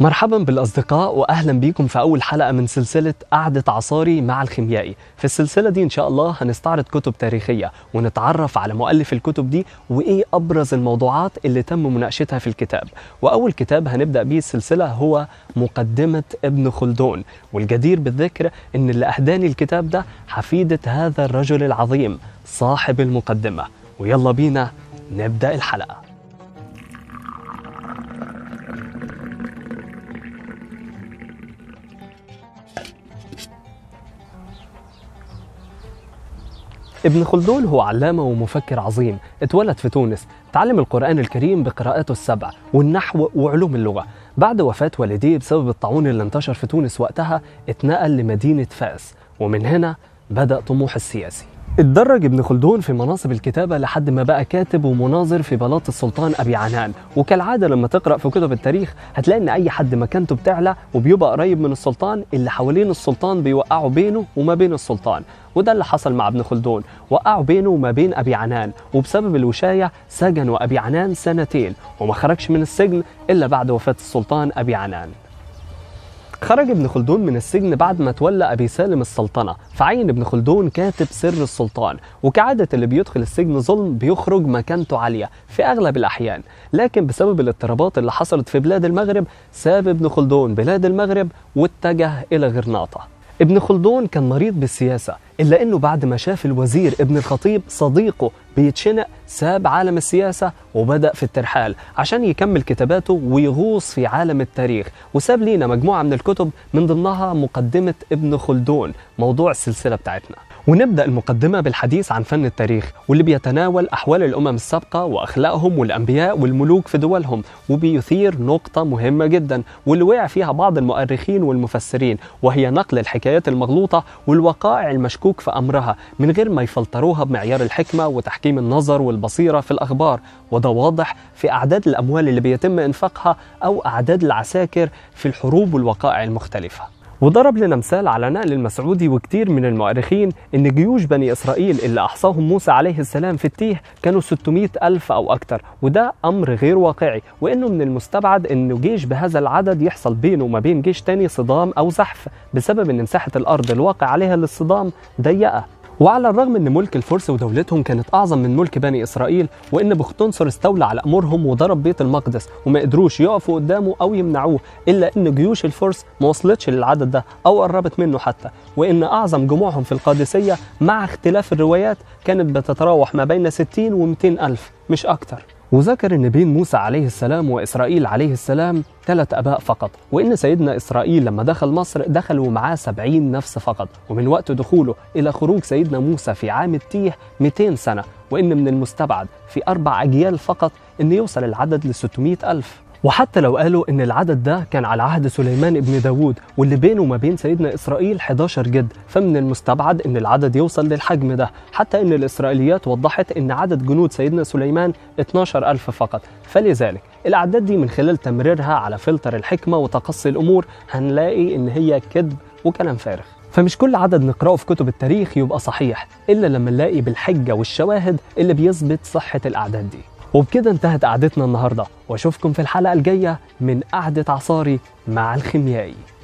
مرحبا بالاصدقاء واهلا بيكم في اول حلقه من سلسله قعده عصاري مع الخيميائي في السلسله دي ان شاء الله هنستعرض كتب تاريخيه ونتعرف على مؤلف الكتب دي وايه ابرز الموضوعات اللي تم مناقشتها في الكتاب واول كتاب هنبدا بيه السلسله هو مقدمه ابن خلدون والجدير بالذكر ان اللي اهداني الكتاب ده حفيده هذا الرجل العظيم صاحب المقدمه ويلا بينا نبدا الحلقه ابن خلدون هو علامة ومفكر عظيم اتولد في تونس تعلم القرآن الكريم بقراءاته السبع والنحو وعلوم اللغة بعد وفاة والديه بسبب الطاعون اللي انتشر في تونس وقتها اتنقل لمدينة فاس ومن هنا بدأ طموح السياسي اتدرج ابن خلدون في مناصب الكتابة لحد ما بقى كاتب ومناظر في بلاط السلطان أبي عنان وكالعادة لما تقرأ في كتب التاريخ هتلاقي إن أي حد مكانته بتعلى وبيبقى قريب من السلطان اللي حوالين السلطان بيوقعوا بينه وما بين السلطان وده اللي حصل مع ابن خلدون وقعوا بينه وما بين أبي عنان وبسبب الوشاية سجنوا أبي عنان سنتين وما خرجش من السجن إلا بعد وفاة السلطان أبي عنان خرج ابن خلدون من السجن بعد ما تولى أبي سالم السلطنة فعين ابن خلدون كاتب سر السلطان وكعادة اللي بيدخل السجن ظلم بيخرج مكانته عالية في أغلب الأحيان لكن بسبب الاضطرابات اللي حصلت في بلاد المغرب ساب ابن خلدون بلاد المغرب واتجه إلى غرناطة ابن خلدون كان مريض بالسياسة إلا أنه بعد ما شاف الوزير ابن الخطيب صديقه بيتشنق ساب عالم السياسة وبدأ في الترحال عشان يكمل كتاباته ويغوص في عالم التاريخ وساب لينا مجموعة من الكتب من ضمنها مقدمة ابن خلدون موضوع السلسلة بتاعتنا ونبدأ المقدمة بالحديث عن فن التاريخ واللي بيتناول أحوال الأمم السابقة وأخلاقهم والأنبياء والملوك في دولهم وبيثير نقطة مهمة جدا واللي وقع فيها بعض المؤرخين والمفسرين وهي نقل الحكايات المغلوطة والوقائع المشكوك في أمرها من غير ما يفلتروها بمعيار الحكمة وتحكيم النظر والبصيرة في الأخبار وده واضح في أعداد الأموال اللي بيتم إنفاقها أو أعداد العساكر في الحروب والوقائع المختلفة وضرب لنا مثال على نقل المسعودي وكتير من المؤرخين ان جيوش بني اسرائيل اللي احصاهم موسى عليه السلام في التيه كانوا 600 الف او اكتر وده امر غير واقعي وانه من المستبعد ان جيش بهذا العدد يحصل بينه وما بين جيش تاني صدام او زحف بسبب ان مساحه الارض الواقع عليها للصدام ضيقه وعلى الرغم ان ملك الفرس ودولتهم كانت اعظم من ملك بني اسرائيل وان بختنصر استولى على امورهم وضرب بيت المقدس وما قدروش يقفوا قدامه او يمنعوه الا ان جيوش الفرس ما وصلتش للعدد ده او قربت منه حتى وان اعظم جموعهم في القادسيه مع اختلاف الروايات كانت بتتراوح ما بين 60 و 200 الف مش اكتر وذكر ان بين موسى عليه السلام واسرائيل عليه السلام ثلاث اباء فقط وان سيدنا اسرائيل لما دخل مصر دخلوا معاه سبعين نفس فقط ومن وقت دخوله الى خروج سيدنا موسى في عام التيه 200 سنه وان من المستبعد في اربع اجيال فقط ان يوصل العدد ل 600 الف وحتى لو قالوا ان العدد ده كان على عهد سليمان ابن داود واللي بينه وما بين سيدنا اسرائيل 11 جد فمن المستبعد ان العدد يوصل للحجم ده حتى ان الاسرائيليات وضحت ان عدد جنود سيدنا سليمان 12000 فقط فلذلك الاعداد دي من خلال تمريرها على فلتر الحكمه وتقصي الامور هنلاقي ان هي كذب وكلام فارغ فمش كل عدد نقراه في كتب التاريخ يبقى صحيح الا لما نلاقي بالحجه والشواهد اللي بيثبت صحه الاعداد دي وبكده انتهت قعدتنا النهارده واشوفكم في الحلقه الجايه من قعده عصاري مع الخيميائي